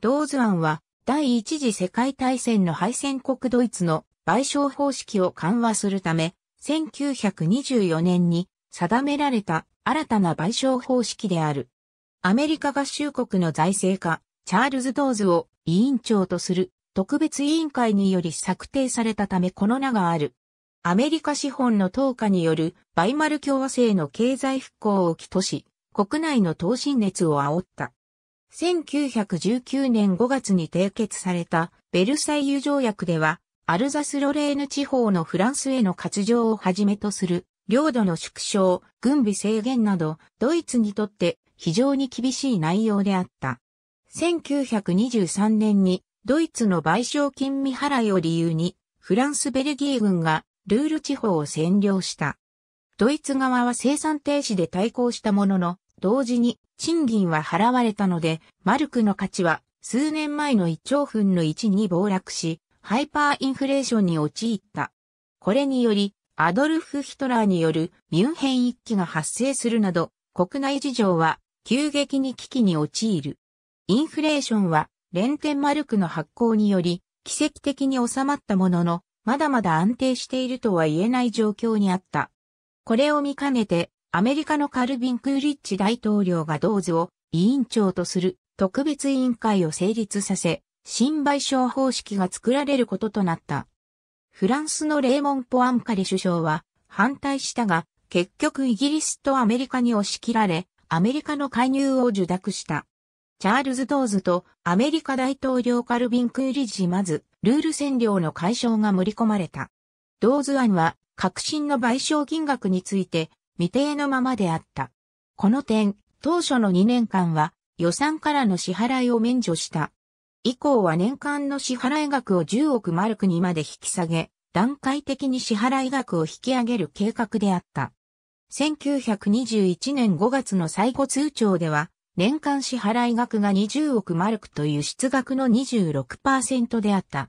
ローズ案は第一次世界大戦の敗戦国ドイツの賠償方式を緩和するため、1924年に定められた新たな賠償方式である。アメリカ合衆国の財政家、チャールズ・ドーズを委員長とする特別委員会により策定されたためこの名がある。アメリカ資本の投下によるバイマル共和制の経済復興を起とし、国内の投信熱を煽った。1919年5月に締結されたベルサイユ条約では、アルザス・ロレーヌ地方のフランスへの割譲をはじめとする、領土の縮小、軍備制限など、ドイツにとって非常に厳しい内容であった。1923年に、ドイツの賠償金未払いを理由に、フランス・ベルギー軍がルール地方を占領した。ドイツ側は生産停止で対抗したものの、同時に賃金は払われたので、マルクの価値は数年前の1兆分の1に暴落し、ハイパーインフレーションに陥った。これにより、アドルフ・ヒトラーによるミュンヘン一揆が発生するなど、国内事情は急激に危機に陥る。インフレーションは、連天マルクの発行により、奇跡的に収まったものの、まだまだ安定しているとは言えない状況にあった。これを見かねて、アメリカのカルビン・クーリッチ大統領がドーズを委員長とする特別委員会を成立させ、新賠償方式が作られることとなった。フランスのレーモン・ポアンカレ首相は反対したが、結局イギリスとアメリカに押し切られ、アメリカの介入を受諾した。チャールズ・ドーズとアメリカ大統領カルビン・クーリッジまず、ルール占領の解消が盛り込まれた。ドーズ案は、革新の賠償金額について、未定のままであった。この点、当初の2年間は予算からの支払いを免除した。以降は年間の支払い額を10億マルクにまで引き下げ、段階的に支払い額を引き上げる計画であった。1921年5月の最後通帳では、年間支払い額が20億マルクという出額の26%であった。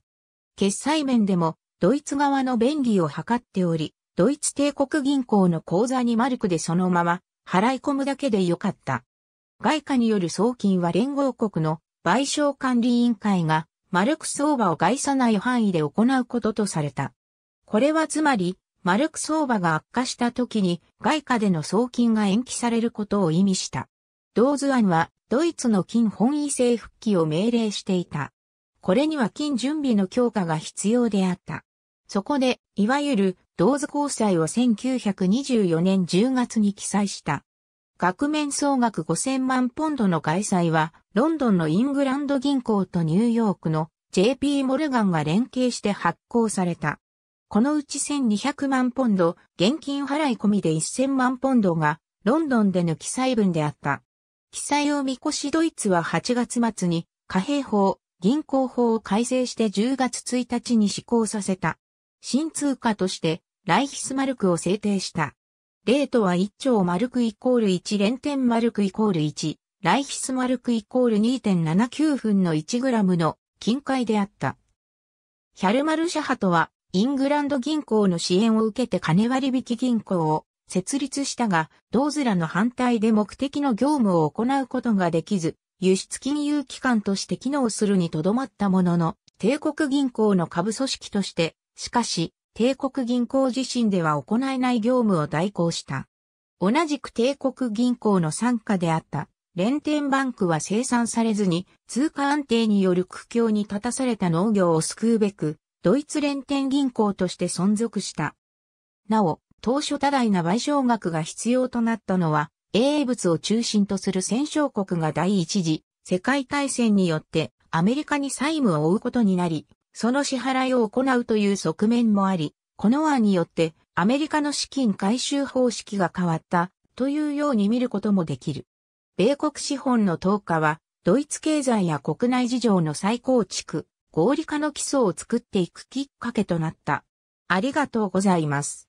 決済面でも、ドイツ側の便宜を図っており、ドイツ帝国銀行の口座にマルクでそのまま払い込むだけでよかった。外貨による送金は連合国の賠償管理委員会がマルク相場を害さない範囲で行うこととされた。これはつまり、マルク相場が悪化した時に外貨での送金が延期されることを意味した。ドーズ案はドイツの金本位制復帰を命令していた。これには金準備の強化が必要であった。そこで、いわゆる同図交際を1924年10月に記載した。額面総額5000万ポンドの開催は、ロンドンのイングランド銀行とニューヨークの JP モルガンが連携して発行された。このうち1200万ポンド、現金払い込みで1000万ポンドが、ロンドンでの記載分であった。記載を見越しドイツは8月末に、貨幣法、銀行法を改正して10月1日に施行させた。新通貨として、ライヒスマルクを制定した。レートは1兆マルクイコール1連点マルクイコール1、ライヒスマルクイコール2.79分の1グラムの金塊であった。ヒャルマルシャハとは、イングランド銀行の支援を受けて金割引銀行を設立したが、ーズラの反対で目的の業務を行うことができず、輸出金融機関として機能するにとどまったものの、帝国銀行の株組織として、しかし、帝国銀行自身では行えない業務を代行した。同じく帝国銀行の傘下であった、連天バンクは生産されずに、通貨安定による苦境に立たされた農業を救うべく、ドイツ連天銀行として存続した。なお、当初多大な賠償額が必要となったのは、英物を中心とする戦勝国が第一次世界大戦によってアメリカに債務を負うことになり、その支払いを行うという側面もあり、この案によってアメリカの資金回収方式が変わったというように見ることもできる。米国資本の投下はドイツ経済や国内事情の再構築、合理化の基礎を作っていくきっかけとなった。ありがとうございます。